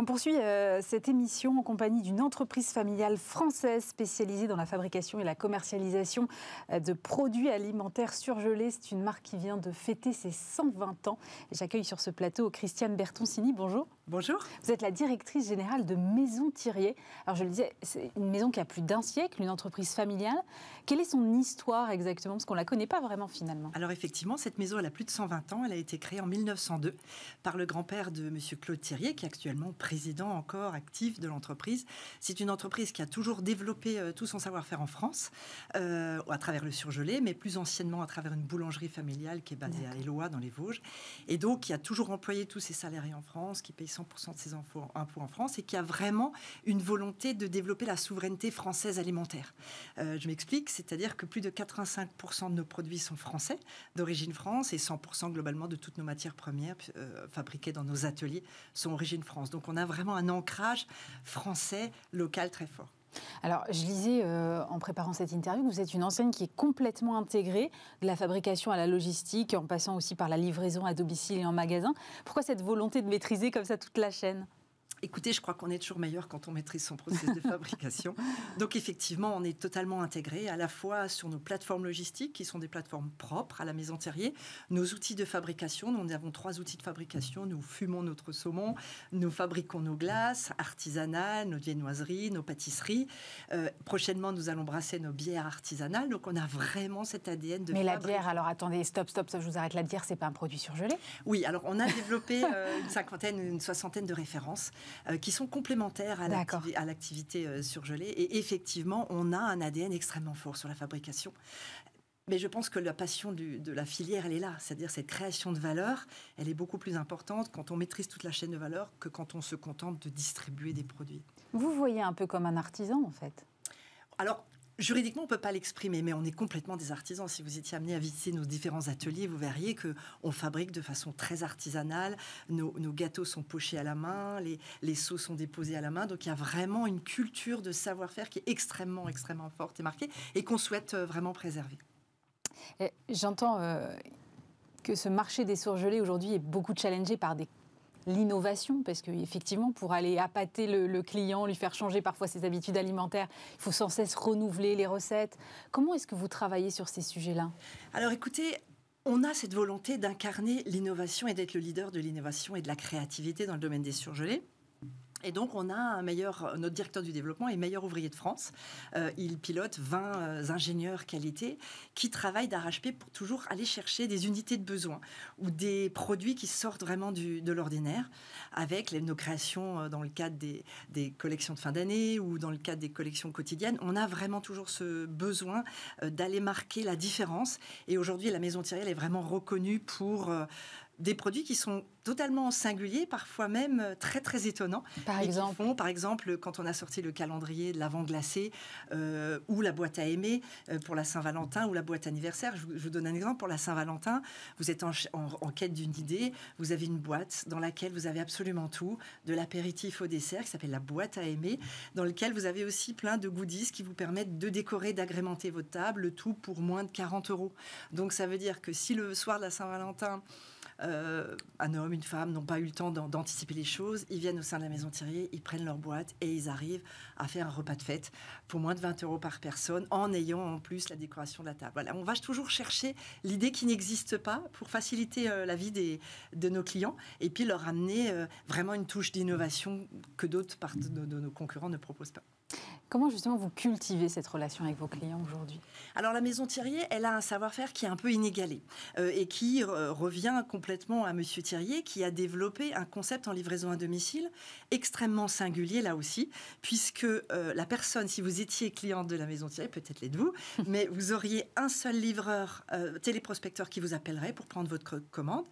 On poursuit euh, cette émission en compagnie d'une entreprise familiale française spécialisée dans la fabrication et la commercialisation euh, de produits alimentaires surgelés. C'est une marque qui vient de fêter ses 120 ans. J'accueille sur ce plateau Christiane Bertoncini. Bonjour. Bonjour. Vous êtes la directrice générale de Maison Thirier. Alors je le disais, c'est une maison qui a plus d'un siècle, une entreprise familiale. Quelle est son histoire exactement Parce qu'on ne la connaît pas vraiment finalement. Alors effectivement, cette maison elle a plus de 120 ans. Elle a été créée en 1902 par le grand-père de Monsieur Claude Thirier, qui est actuellement président encore actif de l'entreprise. C'est une entreprise qui a toujours développé euh, tout son savoir-faire en France, euh, à travers le surgelé, mais plus anciennement à travers une boulangerie familiale qui est basée à Éloa, dans les Vosges. Et donc, qui a toujours employé tous ses salariés en France, qui paye 100% de ses impôts en France et qui a vraiment une volonté de développer la souveraineté française alimentaire. Euh, je m'explique, c'est-à-dire que plus de 85% de nos produits sont français, d'origine France, et 100% globalement de toutes nos matières premières fabriquées dans nos ateliers sont origine France. Donc on a a vraiment un ancrage français, local très fort. Alors, je lisais euh, en préparant cette interview que vous êtes une enseigne qui est complètement intégrée, de la fabrication à la logistique, en passant aussi par la livraison à domicile et en magasin. Pourquoi cette volonté de maîtriser comme ça toute la chaîne Écoutez, je crois qu'on est toujours meilleur quand on maîtrise son processus de fabrication. Donc effectivement, on est totalement intégré à la fois sur nos plateformes logistiques, qui sont des plateformes propres à la maison Terrier, nos outils de fabrication. Nous, avons trois outils de fabrication. Nous fumons notre saumon, nous fabriquons nos glaces artisanales, nos viennoiseries, nos pâtisseries. Euh, prochainement, nous allons brasser nos bières artisanales. Donc on a vraiment cet ADN de. Mais la bière, alors attendez, stop, stop, ça, je vous arrête. La bière, c'est pas un produit surgelé Oui, alors on a développé euh, une cinquantaine, une soixantaine de références. Euh, qui sont complémentaires à l'activité euh, surgelée. Et effectivement, on a un ADN extrêmement fort sur la fabrication. Mais je pense que la passion de la filière, elle est là. C'est-à-dire cette création de valeur, elle est beaucoup plus importante quand on maîtrise toute la chaîne de valeur que quand on se contente de distribuer des produits. Vous voyez un peu comme un artisan, en fait. Alors, juridiquement, on ne peut pas l'exprimer, mais on est complètement des artisans. Si vous étiez amené à visiter nos différents ateliers, vous verriez que fabrique de façon très artisanale. Nos, gâteaux sont pochés à la main, les, les sont déposés à la main. Donc il y a vraiment une culture de savoir-faire qui est extrêmement, extrêmement forte et marquée et qu'on souhaite euh, vraiment préserver. J'entends euh, que ce marché des surgelés aujourd'hui est beaucoup challengé par des l'innovation, parce qu'effectivement, pour aller appâter le, le, client, lui faire changer parfois ses habitudes alimentaires, il faut sans cesse renouveler les recettes. Comment est-ce que vous travaillez sur ces sujets-là Alors écoutez, on a cette volonté d'incarner l'innovation et d'être le leader de l'innovation et de la créativité dans le domaine des surgelés. Et donc, on a un meilleur, notre directeur du développement est meilleur ouvrier de France. Euh, il pilote 20 euh, ingénieurs qualité qui travaillent d'arrache-pied pour toujours aller chercher des unités de besoin ou des produits qui sortent vraiment de l'ordinaire avec nos créations euh, dans le cadre des, collections de fin d'année ou dans le cadre des collections quotidiennes. On a vraiment toujours ce besoin d'aller marquer la différence. Et aujourd'hui, la Maison Thierry, est vraiment reconnue pour des produits qui sont totalement singulier, parfois même euh, très très étonnant. Par exemple, par exemple, quand on a sorti le calendrier de l'avant glacé euh, ou la boîte à aimer euh, pour la Saint-Valentin ou la boîte anniversaire. Je, vous donne un exemple pour la Saint-Valentin. Vous êtes en, en, quête d'une idée. Vous avez une boîte dans laquelle vous avez absolument tout, de l'apéritif au dessert qui s'appelle la boîte à aimer, dans lequel vous avez aussi plein de goodies qui vous permettent de décorer, d'agrémenter votre table, le tout pour moins de 40 euros. Donc ça veut dire que si le soir de la Saint-Valentin, euh, une femme n'ont pas eu le temps d'anticiper les choses. Ils viennent au sein de la maison Thierry, ils prennent leur boîte et ils arrivent à faire un repas de fête pour moins de 20 euros par personne en ayant en plus la décoration de la table. Voilà, on va toujours chercher l'idée qui n'existe pas pour faciliter euh, la vie des, de nos clients et puis leur amener euh, vraiment une touche d'innovation que d'autres parts de nos concurrents ne proposent pas. Comment justement vous cultivez cette relation avec vos clients aujourd'hui Alors la maison Thierry elle a un savoir-faire qui est un peu inégalé euh, et qui euh, revient complètement à Monsieur Thierry qui a développé un concept en livraison à domicile extrêmement singulier là aussi, puisque euh, la personne, si vous étiez cliente de la maison Thierry, peut-être l'êtes-vous, mais vous auriez un seul livreur téléprospecteur qui vous appellerait pour prendre votre commande.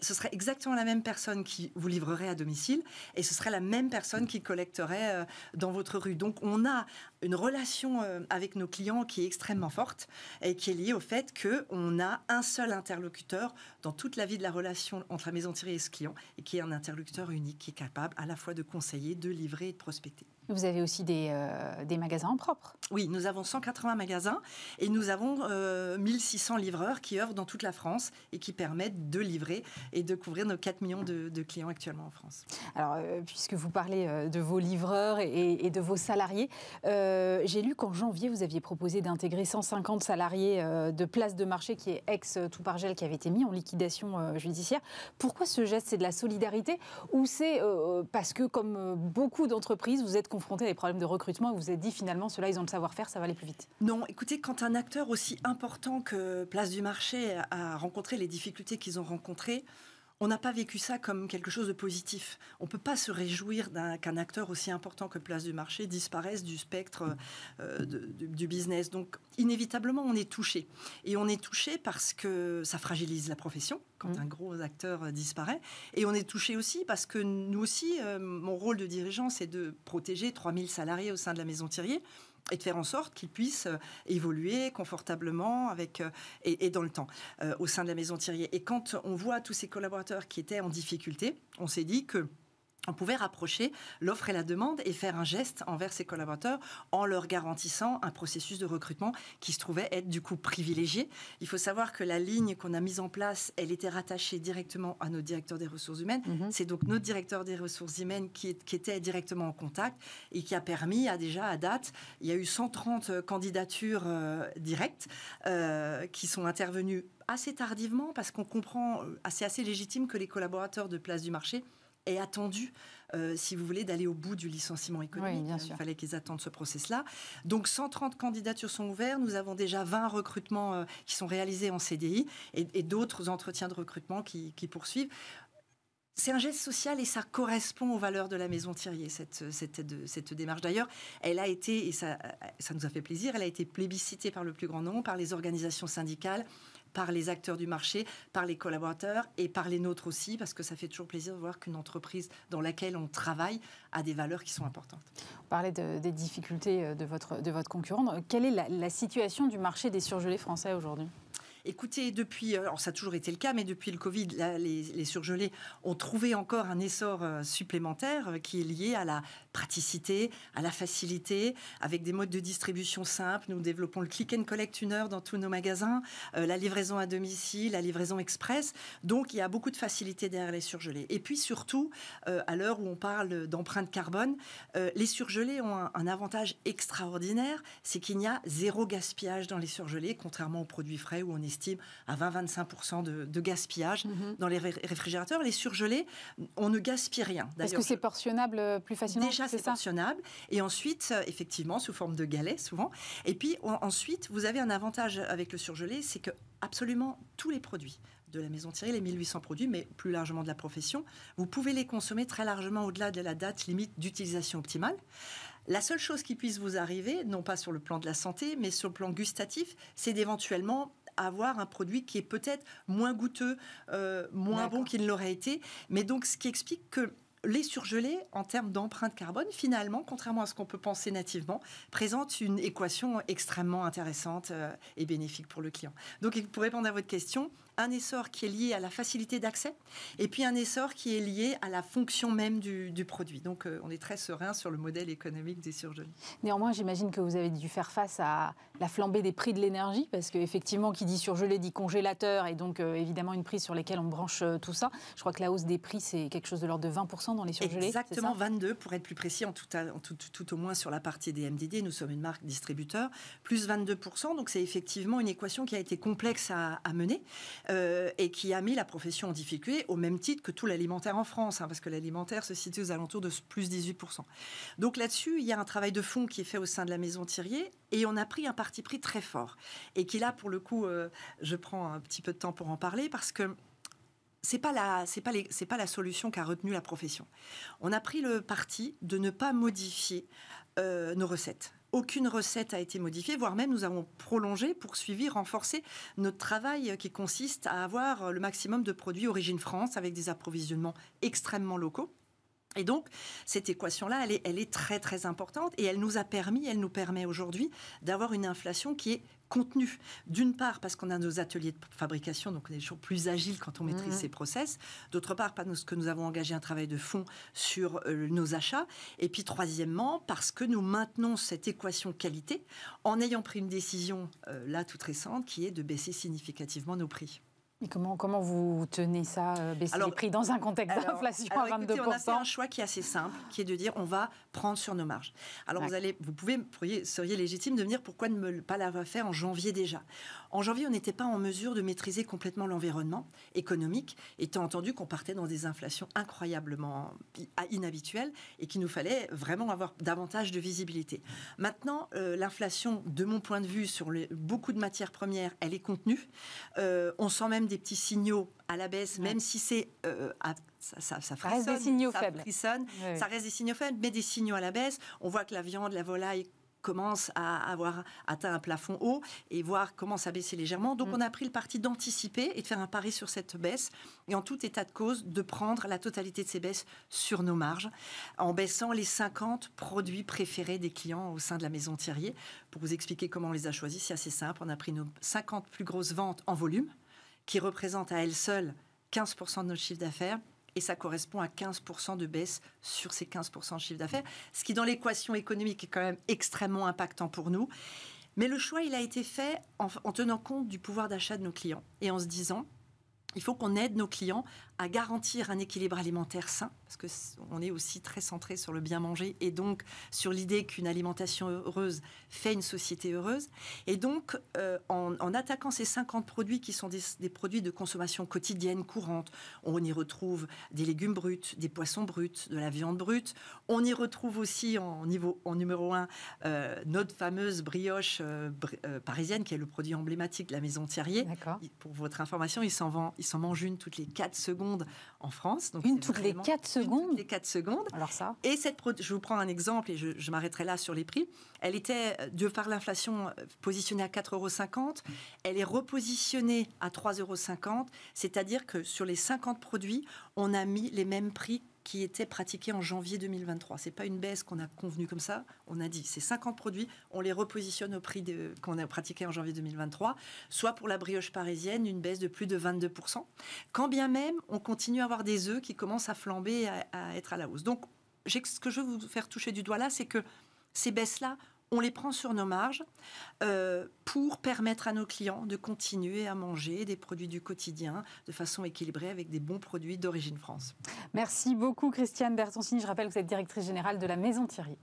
Ce serait exactement la même personne qui vous livrerait à domicile et ce serait la même personne qui collecterait dans votre rue. Donc on a une relation euh, avec nos clients qui est extrêmement forte et qui est liée au fait qu'on a un seul interlocuteur dans toute la vie de la relation entre la maison tirée et ce client et qui est un interlocuteur unique qui est capable à la fois de conseiller, de livrer et de prospecter. Vous avez aussi des, euh, des, magasins en propre. Oui, nous avons 180 magasins et nous avons 1600 euh, livreurs qui œuvrent dans toute la France et qui permettent de livrer et de couvrir nos 4 millions de, clients actuellement en France. Alors, euh, puisque vous parlez de vos livreurs et, et de vos salariés, j'ai lu qu'en janvier, vous aviez proposé d'intégrer 150 salariés de place de marché qui est ex tout par gel qui avait été mis en liquidation judiciaire. Pourquoi ce geste C'est de la solidarité ou c'est parce que, comme beaucoup d'entreprises, vous êtes confronté à des problèmes de recrutement vous avez dit finalement, ceux-là, ils ont le savoir-faire, ça va aller plus vite Non, écoutez, quand un acteur aussi important que Place du Marché a rencontré les difficultés qu'ils ont rencontrées, on n'a pas vécu ça comme quelque chose de positif. On ne peut pas se réjouir qu'un acteur aussi important que Place du Marché disparaisse du spectre euh, du, business. Donc, inévitablement, on est touché. Et on est touché parce que ça fragilise la profession quand mm. un gros acteur euh, disparaît. Et on est touché aussi parce que nous aussi, euh, mon rôle de dirigeant, c'est de protéger 3000 salariés au sein de la maison Thierry et de faire en sorte qu'ils puissent euh, évoluer confortablement avec euh, et, dans le temps euh, au sein de la maison Thierry. Et quand on voit tous ces collaborateurs qui étaient en difficulté, on s'est dit que on pouvait rapprocher l'offre et la demande et faire un geste envers ses collaborateurs en leur garantissant un processus de recrutement qui se trouvait être du coup privilégié. Il faut savoir que la ligne qu'on a mise en place, elle était rattachée directement à nos directeurs des ressources humaines. Mhm. C'est donc notre directeur des ressources humaines qui, était directement en contact et qui a permis à déjà à date, il y a eu 130 euh, candidatures euh, directes euh, qui sont intervenues assez tardivement parce qu'on comprend, c'est assez légitime que les collaborateurs de Place du Marché est attendu, euh, si vous voulez, d'aller au bout du licenciement économique. Euh, il fallait qu'ils attendent ce process-là. Donc 130 candidatures sont ouvertes. Nous avons déjà 20 recrutements euh, qui sont réalisés en CDI et, d'autres entretiens de recrutement qui, poursuivent. C'est un geste social et ça correspond aux valeurs de la Maison Thierry. cette, démarche. D'ailleurs, elle a été, et ça, ça nous a fait plaisir, elle a été plébiscitée par le plus grand nombre, par les organisations syndicales, par les acteurs du marché, par les collaborateurs et par les nôtres aussi, parce que ça fait toujours plaisir de voir qu'une entreprise dans laquelle on travaille a des valeurs qui sont importantes. On parlait des difficultés euh, de votre, de votre concurrent. Quelle est la, situation du marché des surgelés français aujourd'hui Écoutez, depuis, euh, alors ça a toujours été le cas, mais depuis le Covid, les, surgelés ont trouvé encore un essor euh, supplémentaire qui est lié à la praticité, à la facilité, avec des modes de distribution simples. Nous développons le click and collect une heure dans tous nos magasins, euh, la livraison à domicile, la livraison express. Donc il y a beaucoup de facilité derrière les surgelés. Et puis surtout, euh, à l'heure où on parle d'empreinte carbone, euh, les surgelés ont un, avantage extraordinaire, c'est qu'il n'y a zéro gaspillage dans les surgelés, contrairement aux produits frais où on estime à 20-25% de, gaspillage mhm. dans les réfrigérateurs. Les surgelés, on ne gaspille rien. Est-ce que c'est portionnable plus facilement c'est sanctionnable. Et ensuite, euh, effectivement, sous forme de galets souvent. Et puis, ensuite, vous avez un avantage avec le surgelé, c'est que absolument tous les produits de la maison Thierry, les 1800 produits, mais plus largement de la profession, vous pouvez les consommer très largement au-delà de la date limite d'utilisation optimale. La seule chose qui puisse vous arriver, non pas sur le plan de la santé, mais sur le plan gustatif, c'est d'éventuellement avoir un produit qui est peut-être moins goûteux, euh, moins bon qu'il ne l'aurait été. Mais donc, ce qui explique que les surgelés, en termes d'empreinte carbone, finalement, contrairement à ce qu'on peut penser nativement, présentent une équation extrêmement intéressante euh, et bénéfique pour le client. Donc, pour répondre à votre question, un essor qui est lié à la facilité d'accès et puis un essor qui est lié à la fonction même du, produit. Donc euh, on est très serein sur le modèle économique des surgelés. Néanmoins, j'imagine que vous avez dû faire face à la flambée des prix de l'énergie parce qu'effectivement, qui dit surgelé dit congélateur et donc euh, évidemment une prise sur laquelle on branche euh, tout ça. Je crois que la hausse des prix, c'est quelque chose de l'ordre de 20% dans les surgelés. Exactement, 22 pour être plus précis, en, tout, au moins sur la partie des MDD. Nous sommes une marque distributeur, plus 22%. Donc c'est effectivement une équation qui a été complexe à, à mener. Euh, et qui a mis la profession en difficulté au même titre que tout l'alimentaire en France, hein, parce que l'alimentaire se situe aux alentours de plus 18%. Donc là-dessus, il y a un travail de fond qui est fait au sein de la maison Thierry et on a pris un parti pris très fort et qui là, pour le coup, euh, je prends un petit peu de temps pour en parler parce que c'est pas la pas la solution qu'a retenue la profession. On a pris le parti de ne pas modifier euh, nos recettes. Aucune recette a été modifiée, voire même nous avons prolongé, poursuivi, renforcé notre travail qui consiste à avoir le maximum de produits origine France avec des approvisionnements extrêmement locaux. Et donc, cette équation-là, elle est, elle est, très très importante et elle nous a permis, elle nous permet aujourd'hui d'avoir une inflation qui est contenu. D'une part, parce qu'on a nos ateliers de fabrication, donc on est toujours plus agile quand on maîtrise mhm. ces process. D'autre part, parce que nous avons engagé un travail de fond sur euh, nos achats. Et puis, troisièmement, parce que nous maintenons cette équation qualité en ayant pris une décision, euh, là, toute récente, qui est de baisser significativement nos prix comment, comment vous tenez ça, euh, baisser les prix dans un contexte d'inflation à 22% écoutez, On a fait un choix qui est assez simple, qui est de dire on va prendre sur nos marges. Alors vous, allez, vous pouvez, seriez légitime de me dire pourquoi ne pas l'avoir fait en janvier déjà en janvier, on n'était pas en mesure de maîtriser complètement l'environnement économique, étant entendu qu'on partait dans des inflations incroyablement ah, inhabituelles et qu'il nous fallait vraiment avoir davantage de visibilité. Maintenant, euh, l'inflation, de mon point de vue, sur beaucoup de matières premières, elle est contenue. Euh, on sent même des petits signaux à la baisse, même si c'est euh, ça, ça, ça, reste des signaux faibles. Ça reste des signaux faibles, mais des signaux à la baisse. On voit que la viande, la volaille commence à avoir atteint un plafond haut et voir comment ça baisser légèrement. Donc mm. on a pris le parti d'anticiper et de faire un pari sur cette baisse et en tout état de cause de prendre la totalité de ces baisses sur nos marges en baissant les 50 produits préférés des clients au sein de la maison Thierry. Pour vous expliquer comment on les a choisis, c'est assez simple. On a pris nos 50 plus grosses ventes en volume qui représentent à elles seules 15% de notre chiffre d'affaires et ça correspond à 15% de baisse sur ces 15% de chiffre d'affaires, ce qui dans l'équation économique est quand même extrêmement impactant pour nous. Mais le choix, il a été fait en, en tenant compte du pouvoir d'achat de nos clients et en se disant, il faut qu'on aide nos clients à garantir un équilibre alimentaire sain, parce que on est aussi très centré sur le bien manger et donc sur l'idée qu'une alimentation heureuse fait une société heureuse. Et donc, euh, en, attaquant ces 50 produits qui sont des, produits de consommation quotidienne courante, on y retrouve des légumes bruts, des poissons bruts, de la viande brute. On y retrouve aussi en niveau en numéro un euh, notre fameuse brioche euh, parisienne, qui est le produit emblématique de la maison Thierry Pour votre information, il s'en mangent une toutes les 4 secondes en France. Donc une toutes les 4 secondes toutes les 4 secondes. Alors ça. Et cette je vous prends un exemple et je, m'arrêterai là sur les prix. Elle était, euh, de par l'inflation, euh, positionnée à 4,50 euros. Elle est repositionnée à 3,50 euros. C'est-à-dire que sur les 50 produits, on a mis les mêmes prix qui était pratiquée en janvier 2023. C'est pas une baisse qu'on a convenue comme ça. On a dit ces 50 produits, on les repositionne au prix qu'on a pratiqué en janvier 2023, soit pour la brioche parisienne, une baisse de plus de 22%. Quand bien même, on continue à avoir des œufs qui commencent à flamber, à, à être à la hausse. Donc, ce que je veux vous faire toucher du doigt là, c'est que ces baisses-là, on les prend sur nos marges euh, pour permettre à nos clients de continuer à manger des produits du quotidien de façon équilibrée avec des bons produits d'origine France. Merci beaucoup Christiane Bertoncini. Je rappelle que vous êtes directrice générale de la Maison Thierry.